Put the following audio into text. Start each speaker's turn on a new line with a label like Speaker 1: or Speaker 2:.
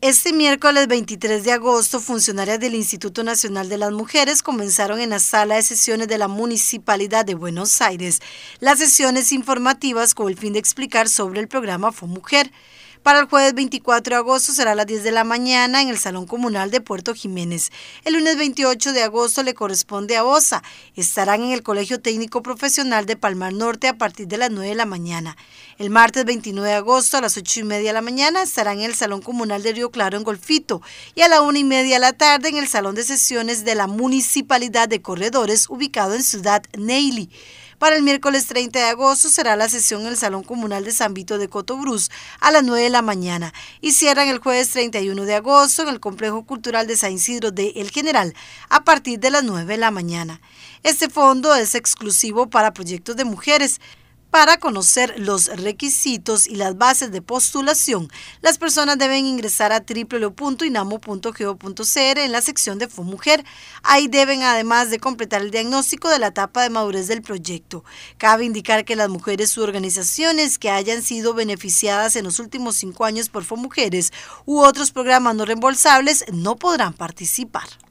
Speaker 1: Este miércoles 23 de agosto, funcionarias del Instituto Nacional de las Mujeres comenzaron en la sala de sesiones de la Municipalidad de Buenos Aires las sesiones informativas con el fin de explicar sobre el programa FUMUJER. Mujer. Para el jueves 24 de agosto será a las 10 de la mañana en el Salón Comunal de Puerto Jiménez. El lunes 28 de agosto le corresponde a OSA. Estarán en el Colegio Técnico Profesional de Palmar Norte a partir de las 9 de la mañana. El martes 29 de agosto a las 8 y media de la mañana estarán en el Salón Comunal de Río Claro en Golfito y a la 1 y media de la tarde en el Salón de Sesiones de la Municipalidad de Corredores ubicado en Ciudad Neily. Para el miércoles 30 de agosto será la sesión en el Salón Comunal de San Vito de Cotobruz a las 9 de la mañana y cierran el jueves 31 de agosto en el Complejo Cultural de San Isidro de El General a partir de las 9 de la mañana. Este fondo es exclusivo para proyectos de mujeres. Para conocer los requisitos y las bases de postulación, las personas deben ingresar a www.inamo.go.cr en la sección de FOMUJER. Ahí deben, además de completar el diagnóstico de la etapa de madurez del proyecto. Cabe indicar que las mujeres u organizaciones que hayan sido beneficiadas en los últimos cinco años por FOMUJERES u otros programas no reembolsables no podrán participar.